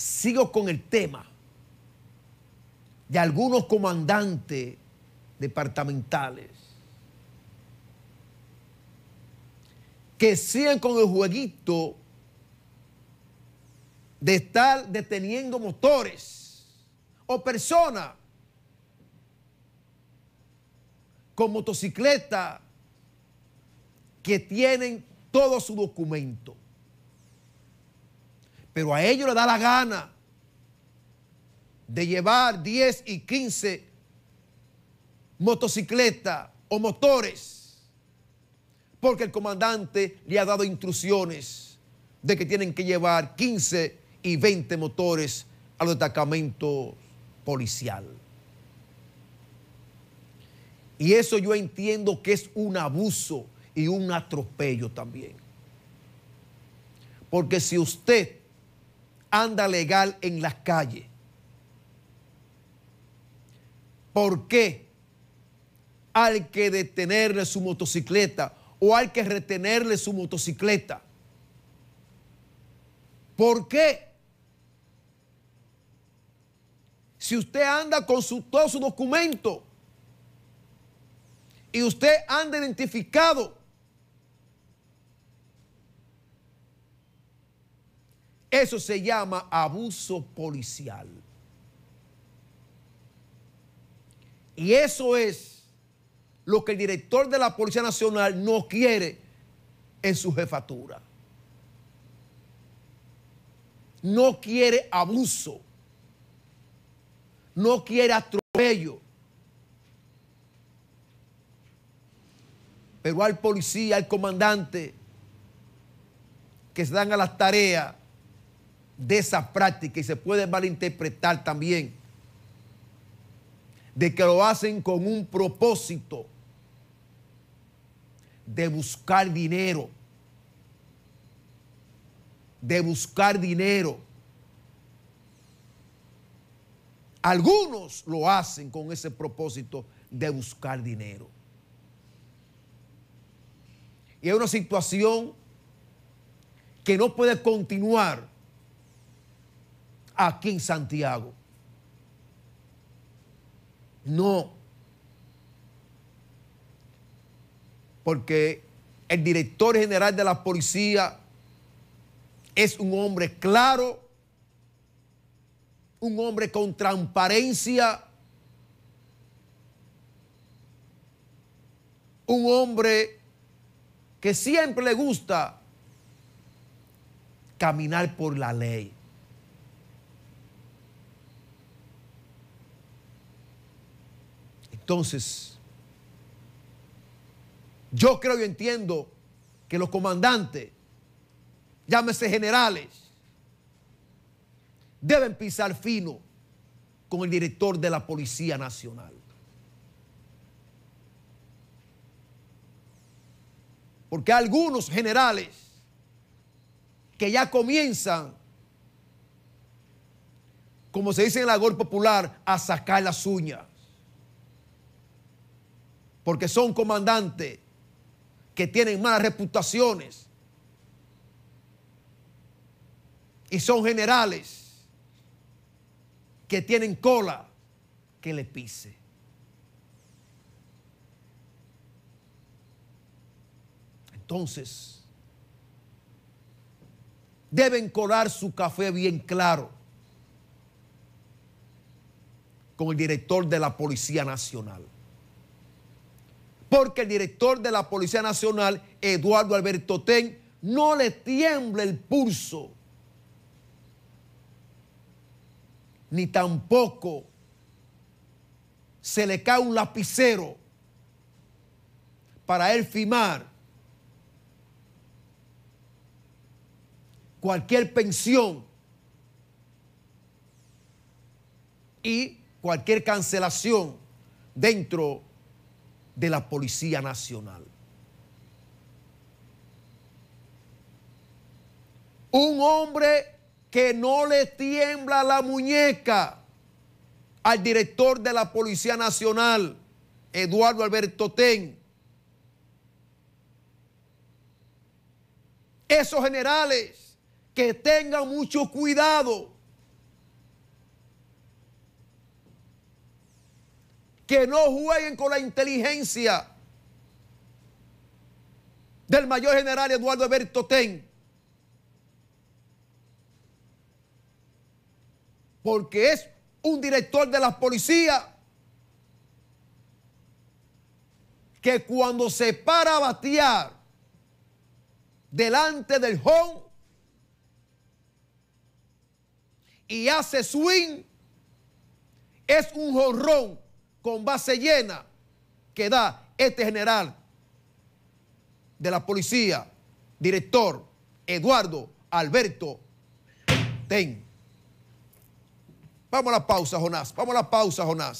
Sigo con el tema de algunos comandantes departamentales que siguen con el jueguito de estar deteniendo motores o personas con motocicleta que tienen todo su documento pero a ellos le da la gana de llevar 10 y 15 motocicletas o motores, porque el comandante le ha dado instrucciones de que tienen que llevar 15 y 20 motores al destacamento policial. Y eso yo entiendo que es un abuso y un atropello también. Porque si usted anda legal en las calles. ¿Por qué al que detenerle su motocicleta o hay que retenerle su motocicleta? ¿Por qué? Si usted anda con todo su documento y usted anda identificado, Eso se llama abuso policial. Y eso es lo que el director de la Policía Nacional no quiere en su jefatura. No quiere abuso. No quiere atropello. Pero al policía, al comandante, que se dan a las tareas de esa práctica y se puede malinterpretar también de que lo hacen con un propósito de buscar dinero, de buscar dinero. Algunos lo hacen con ese propósito de buscar dinero. Y es una situación que no puede continuar aquí en Santiago. No. Porque el director general de la policía es un hombre claro, un hombre con transparencia, un hombre que siempre le gusta caminar por la ley. Entonces, yo creo y entiendo que los comandantes, llámese generales, deben pisar fino con el director de la Policía Nacional. Porque hay algunos generales que ya comienzan, como se dice en la gol popular, a sacar las uñas porque son comandantes que tienen malas reputaciones y son generales que tienen cola que le pise. Entonces, deben colar su café bien claro con el director de la Policía Nacional porque el director de la Policía Nacional, Eduardo Alberto Ten, no le tiembla el pulso, ni tampoco se le cae un lapicero para él firmar cualquier pensión y cualquier cancelación dentro de la Policía Nacional. Un hombre que no le tiembla la muñeca al director de la Policía Nacional, Eduardo Alberto Ten. Esos generales que tengan mucho cuidado que no jueguen con la inteligencia del mayor general Eduardo Ten. Porque es un director de la policía que cuando se para a batear delante del home y hace swing, es un jorrón con base llena que da este general de la policía, director Eduardo Alberto Ten. Vamos a la pausa, Jonás. Vamos a la pausa, Jonás.